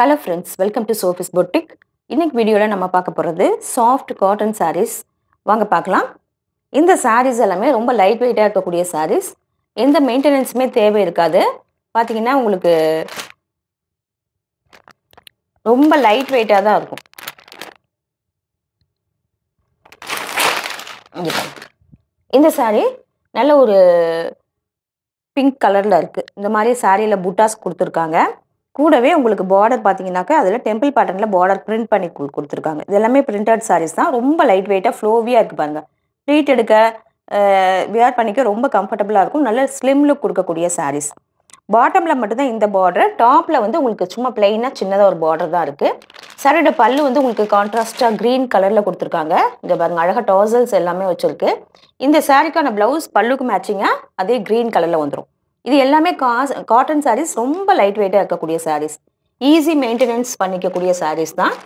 Hello friends welcome to Sophie's boutique இன்னைக்கு வீடியோவில் நம்ம பார்க்க போகிறது சாஃப்ட் காட்டன் சாரீஸ் வாங்க பார்க்கலாம் இந்த சாரீஸ் எல்லாமே ரொம்ப லைட் வெயிட்டாக இருக்கக்கூடிய சாரீஸ் எந்த மெயின்டெனன்ஸுமே தேவை இருக்காது பார்த்திங்கன்னா உங்களுக்கு ரொம்ப லைட் வெயிட்டாக தான் இருக்கும் இந்த சாரீ நல்ல ஒரு பிங்க் கலரில் இருக்குது இந்த மாதிரி சாரியில் புட்டாஸ் கொடுத்துருக்காங்க கூடவே உங்களுக்கு பார்டர் பார்த்தீங்கனாக்கா அதில் டெம்பிள் பேட்டர்னில் பார்டர் பிரிண்ட் பண்ணி கொடுத்துருக்காங்க இது எல்லாமே பிரிண்டட் சாரீஸ் தான் ரொம்ப லைட் வெயிட்டாக ஃப்ளோவியாக இருக்குது பாருங்கள் ப்ளீட் எடுக்க வியர் பண்ணிக்க ரொம்ப கம்ஃபர்டபுளாக இருக்கும் நல்ல ஸ்லிம் லுக் கொடுக்கக்கூடிய சாரீஸ் பாட்டமில் மட்டும்தான் இந்த பார்டர் டாப்பில் வந்து உங்களுக்கு சும்மா பிளெயினாக சின்னதாக ஒரு பார்டர் தான் இருக்குது சரோட பல்லு வந்து உங்களுக்கு கான்ட்ராஸ்டாக க்ரீன் கலரில் கொடுத்துருக்காங்க இங்கே பாருங்க அழகாக டாசல்ஸ் எல்லாமே வச்சுருக்கு இந்த சாரிக்கான ப்ளவுஸ் பல்லுக்கு மேட்சிங்காக அதே க்ரீன் கலரில் வந்துடும் இது எல்லாமே காட்டன் சாரீஸ் ரொம்ப லைட் வெயிட்டாக இருக்கக்கூடிய சாரீஸ் ஈஸி மெயின்டெனன்ஸ் பண்ணிக்கக்கூடிய சாரீஸ் தான்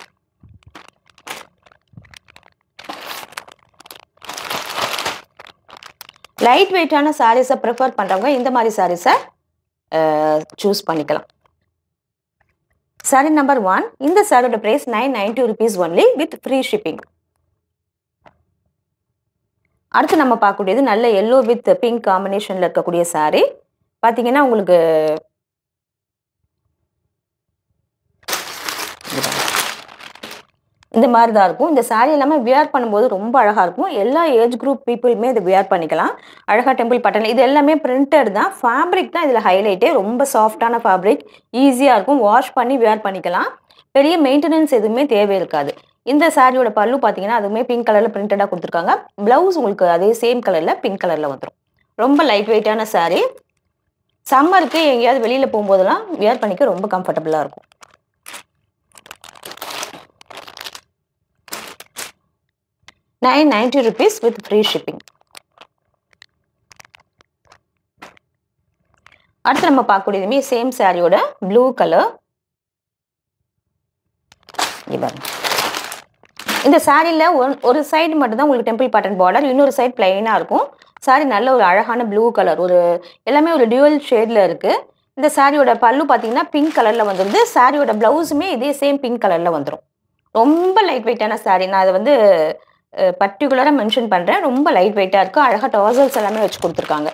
லைட் வெயிட்டான சாரீஸை ப்ரிஃபர் பண்ணுறவங்க இந்த மாதிரி சாரீஸை சூஸ் பண்ணிக்கலாம் சாரி நம்பர் ஒன் இந்த சாரியோட price nine ninety rupees only with free shipping அடுத்து நம்ம பார்க்கக்கூடியது நல்ல எல்லோ வித் பிங்க் காம்பினேஷனில் இருக்கக்கூடிய சாரி பார்த்தீங்கன்னா உங்களுக்கு இந்த மாதிரி தான் இருக்கும் இந்த சாரீ எல்லாமே வியர் பண்ணும்போது ரொம்ப அழகாக இருக்கும் எல்லா ஏஜ் குரூப் பீப்புளுமே இதை வியர் பண்ணிக்கலாம் அழகாக டெம்பிள் பட்டன் இது எல்லாமே பிரிண்டட் தான் ஃபேப்ரிக் தான் இதில் ஹைலைட்டே ரொம்ப சாஃப்டான ஃபேப்ரிக் ஈஸியாக இருக்கும் வாஷ் பண்ணி வியர் பண்ணிக்கலாம் பெரிய மெயின்டெனன்ஸ் எதுவுமே தேவை இருக்காது இந்த சாரியோட பல்லு பார்த்தீங்கன்னா அதுவுமே பிங்க் கலரில் பிரிண்டடாக கொடுத்துருக்காங்க ப்ளவுஸ் உங்களுக்கு அதே சேம் கலரில் பிங்க் கலரில் வந்துடும் ரொம்ப லைட் வெயிட்டான சாரீ சம்மருக்கு எங்கேயாவது வெளியில் போகும்போதெல்லாம் வியர் பண்ணிக்க ரொம்ப கம்ஃபர்டபுளாக இருக்கும் 990 rupees with free shipping. அடுத்து நம்ம பார்க்கக்கூடியதுமே சேம் சாரியோட ப்ளூ கலர் இந்த சாரியில் ஒன் ஒரு சைடு மட்டும்தான் உங்களுக்கு டெம்பிள் பேட்டர்ன் பார்டர் இன்னொரு சைடு பிளைனாக இருக்கும் சாரி நல்ல ஒரு அழகான ப்ளூ கலர் ஒரு எல்லாமே ஒரு டியூவல் ஷேடில் இருக்குது இந்த சாரியோட பல்லு பார்த்தீங்கன்னா பிங்க் கலரில் வந்துடுது சாரியோட ப்ளவுஸுமே இதே சேம் பிங்க் கலரில் வந்துடும் ரொம்ப லைட் வெயிட்டான சாரி நான் அதை வந்து பர்டிகுலராக மென்ஷன் பண்ணுறேன் ரொம்ப லைட் வெயிட்டாக இருக்குது அழகாக டாசல்ஸ் எல்லாமே வச்சு கொடுத்துருக்காங்க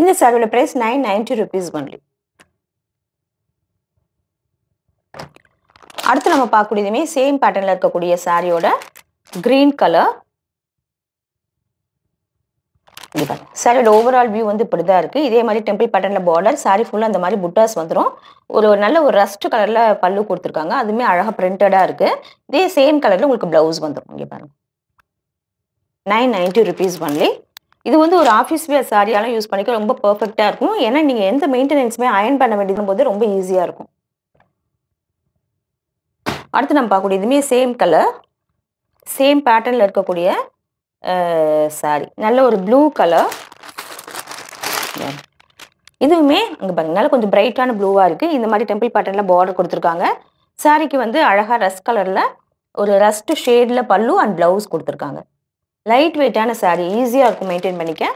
இந்த சாரியோட price nine ninety rupees only அடுத்து நம்ம பார்க்கக்கூடியதுமே சேம் பேட்டர்னில் இருக்கக்கூடிய சாரியோட க்ரீன் கலர் இதுதான் சாரியோட ஓவரால் வியூ வந்து இப்படி தான் இருக்குது இதே மாதிரி டெம்பிள் பேட்டர்னில் பார்டர் சாரி ஃபுல்லாக அந்த மாதிரி புட்டாஸ் வந்துடும் ஒரு நல்ல ஒரு ரஸ்ட் கலரில் பல்லு கொடுத்துருக்காங்க அதுவுமே அழகாக பிரிண்டடாக இருக்குது இதே சேம் கலரில் உங்களுக்கு ப்ளவுஸ் வந்துடும் இங்கே பாருங்கள் நைன் நைன்ட்டி ருபீஸ் ஒன்லி இது வந்து ஒரு ஆஃபீஸ் வேர் சாரியாலாம் யூஸ் பண்ணிக்க ரொம்ப பர்ஃபெக்டாக இருக்கும் ஏன்னா நீங்கள் எந்த மெயின்டெனன்ஸுமே அயன் பண்ண வேண்டியதும் போது ரொம்ப ஈஸியாக இருக்கும் அடுத்து நம்ம பார்க்கக்கூடிய இதுவுமே சேம் கலர் சேம் பேட்டர்னில் இருக்கக்கூடிய சாரி நல்ல ஒரு ப்ளூ கலர் இதுவுமே அங்கே பாருங்க நல்லா கொஞ்சம் பிரைட்டான ப்ளூவாக இருக்குது இந்த மாதிரி டெம்பிள் பேட்டர்னில் பார்டர் கொடுத்துருக்காங்க சாரிக்கு வந்து அழகாக ரஸ் கலரில் ஒரு ரஸ்ட்டு ஷேடில் பல்லு அண்ட் ப்ளவுஸ் கொடுத்துருக்காங்க லைட் வெயிட்டான சாரி ஈஸியாக இருக்கும் மெயின்டைன் பண்ணிக்க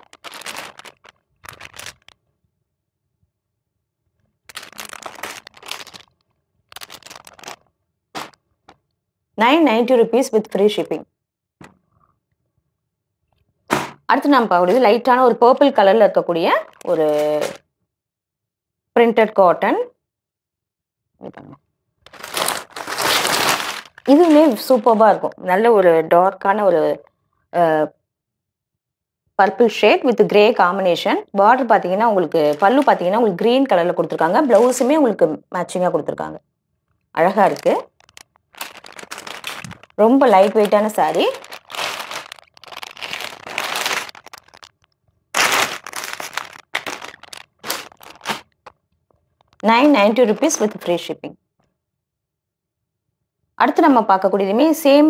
nine ninety rupees with free shipping அடுத்து நம்ம பார்க்கக்கூடியது லைட்டான ஒரு பர்பிள் கலரில் இருக்கக்கூடிய ஒரு பிரிண்டட் காட்டன் இதுவுமே சூப்பர்பாக இருக்கும் நல்ல ஒரு டார்க்கான ஒரு purple shade with grey combination border பார்த்தீங்கன்னா உங்களுக்கு பல்லு பார்த்தீங்கன்னா உங்களுக்கு க்ரீன் கலரில் கொடுத்துருக்காங்க ப்ளவுஸுமே உங்களுக்கு மேட்சிங்காக கொடுத்துருக்காங்க அழகாக இருக்குது ரொம்ப லைட் வெயிட்டான sari 990 rupees with free shipping அடுத்து நம்ம பார்க்கக்கூடியதுமே சேம்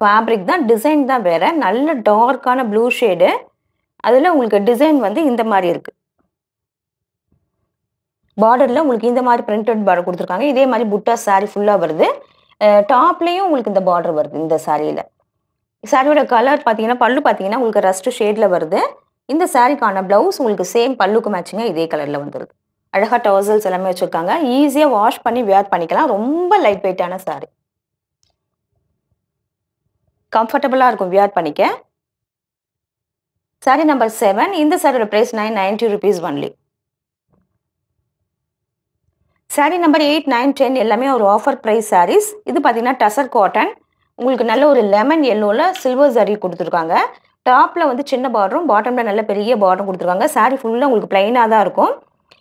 ஃபேப்ரிக் தான் டிசைன் தான் வேறு நல்ல டார்க்கான ப்ளூ ஷேடு அதில் உங்களுக்கு டிசைன் வந்து இந்த மாதிரி இருக்குது பார்டரில் உங்களுக்கு இந்த மாதிரி பிரிண்டட் பார்டர் கொடுத்துருக்காங்க இதே மாதிரி புட்டா சாரீ ஃபுல்லாக வருது டாப்லேயும் உங்களுக்கு இந்த பார்டர் வருது இந்த சாரியில் சாரியோட கலர் பார்த்தீங்கன்னா பல்லு பார்த்தீங்கன்னா உங்களுக்கு ரஸ்ட்டு ஷேடில் வருது இந்த சாரிக்கான ப்ளவுஸ் உங்களுக்கு சேம் பல்லுக்கு மேட்சிங்காக இதே கலரில் வந்துடுது அழகாக டவர்சல்ஸ் எல்லாமே வச்சுருக்காங்க ஈஸியாக வாஷ் பண்ணி வேர் பண்ணிக்கலாம் ரொம்ப லைட் வெயிட்டான சாரி கம்ஃபர்டபுளாக இருக்கும் வியர் பண்ணிக்க சாரி நம்பர் செவன் இந்த சாரியோட price nine ninety rupees only sari number eight nine ten எல்லாமே ஒரு ஆஃபர் ப்ரைஸ் சாரீஸ் இது பார்த்தீங்கன்னா டசர் காட்டன் உங்களுக்கு நல்ல ஒரு லெமன் எல்லோவில் சில்வர் சரி கொடுத்துருக்காங்க டாப்பில் வந்து சின்ன பார்டரும் பாட்டமில் நல்ல பெரிய பார்டரும் கொடுத்துருக்காங்க சாரீ ஃபுல்லாக உங்களுக்கு ப்ளைனாக தான் இருக்கும்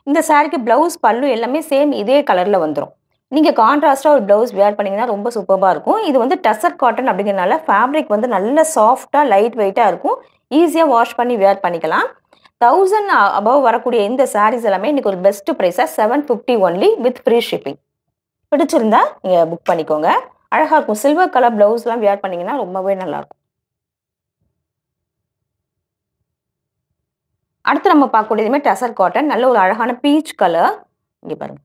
இந்த சாரீக்கு ப்ளவுஸ் பல்லு எல்லாமே சேம் இதே கலரில் வந்துடும் நீங்கள் கான்ட்ராஸ்டாக ஒரு ப்ளவுஸ் வேர் பண்ணிங்கன்னா ரொம்ப சூப்பராக இருக்கும் இது வந்து டசர் காட்டன் அப்படிங்கிறனால ஃபேப்ரிக் வந்து நல்ல சாஃப்டாக லைட் வெயிட்டாக இருக்கும் ஈஸியாக வாஷ் பண்ணி வேர் பண்ணிக்கலாம் தௌசண்ட் அபவ் வரக்கூடிய இந்த சாரீஸ் எல்லாமே இன்றைக்கி ஒரு பெஸ்ட் ப்ரைஸாக seven fifty only with free shipping பிடிச்சிருந்தா நீங்கள் புக் பண்ணிக்கோங்க அழகாக இருக்கும் சில்வர் கலர் ப்ளவுஸ்லாம் வேர் பண்ணிங்கன்னா ரொம்பவே நல்லாயிருக்கும் அடுத்து நம்ம பார்க்கக்கூடியதுமே டெசர் காட்டன் நல்ல ஒரு அழகான பீச் கலர் இங்கே பாருங்க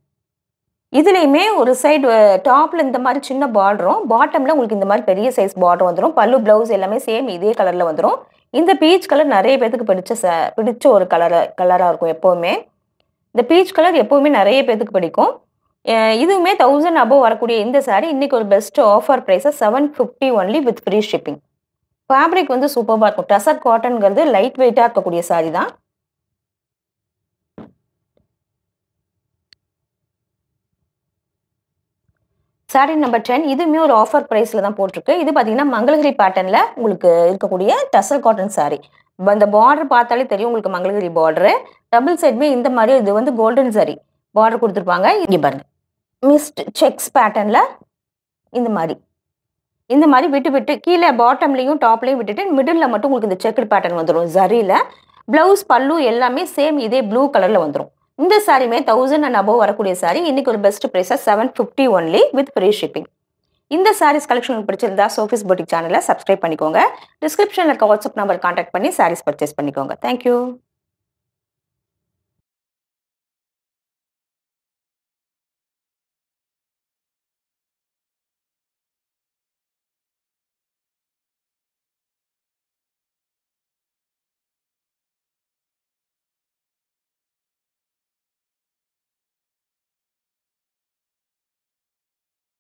இதுலேயுமே ஒரு சைடு டாப்பில் இந்த மாதிரி சின்ன பார்டரும் பாட்டமில் உங்களுக்கு இந்த மாதிரி பெரிய சைஸ் பார்டர் வந்துடும் பல்லு ப்ளவுஸ் எல்லாமே சேம் இதே கலரில் வந்துடும் இந்த பீச் கலர் நிறைய பேத்துக்கு பிடிச்ச ச பிடிச்ச ஒரு கலரை கலராக இருக்கும் எப்போவுமே இந்த பீச் கலர் எப்போவுமே நிறைய பேத்துக்கு பிடிக்கும் இதுவுமே தௌசண்ட் அபவ் வரக்கூடிய இந்த சாரி இன்னைக்கு ஒரு பெஸ்ட் ஆஃபர் ப்ரைஸாக seven fifty only with free shipping fabric வந்து சூப்பராக இருக்கும் டசர் காட்டனுங்கிறது லைட் வெயிட்டாக இருக்கக்கூடிய சாரி தான் சாரி நம்பர் டென் இதுவுமே ஒரு ஆஃபர் ப்ரைஸில் தான் போட்டிருக்கு இது பார்த்தீங்கன்னா மங்களகிரி பேட்டர்னில் உங்களுக்கு இருக்கக்கூடிய டசல் காட்டன் சாரீ அந்த பார்டர் பார்த்தாலே தெரியும் உங்களுக்கு மங்களகிரி பார்டரு டபுள் சைடுமே இந்த மாதிரி இது வந்து கோல்டன் சாரீ பார்டர் கொடுத்துருப்பாங்க இங்கே பாருங்க மிஸ்ட் செக்ஸ் பேட்டர்னில் இந்த மாதிரி இந்த மாதிரி விட்டு விட்டு கீழே பாட்டம்லேயும் டாப்லேயும் விட்டுட்டு மிடில் மட்டும் உங்களுக்கு இந்த செக்குடு பேட்டர்ன் வந்துடும் ஜரியில் ப்ளவுஸ் பல்லு எல்லாமே சேம் இதே ப்ளூ கலரில் வந்துடும் இந்த சாரியுமே தௌசண்ட் அண்ட் அபவ் வரக்கூடிய சாரி இன்றைக்கி ஒரு பெஸ்ட் ப்ரைஸாக seven fifty only with free shipping இந்த சாரீஸ் கலெக்ஷன் பிடிச்சிருந்தா சோஃபிஸ் பொட்டிக் சேனலை சப்ஸ்கிரைப் பண்ணிக்கோங்க டிஸ்கிரிப்ஷனில் இருக்க வாட்ஸ்அப் நம்பர் காண்டாக்ட் பண்ணி சாரீஸ் பர்ச்சேஸ் பண்ணிக்கோங்க தேங்க்யூ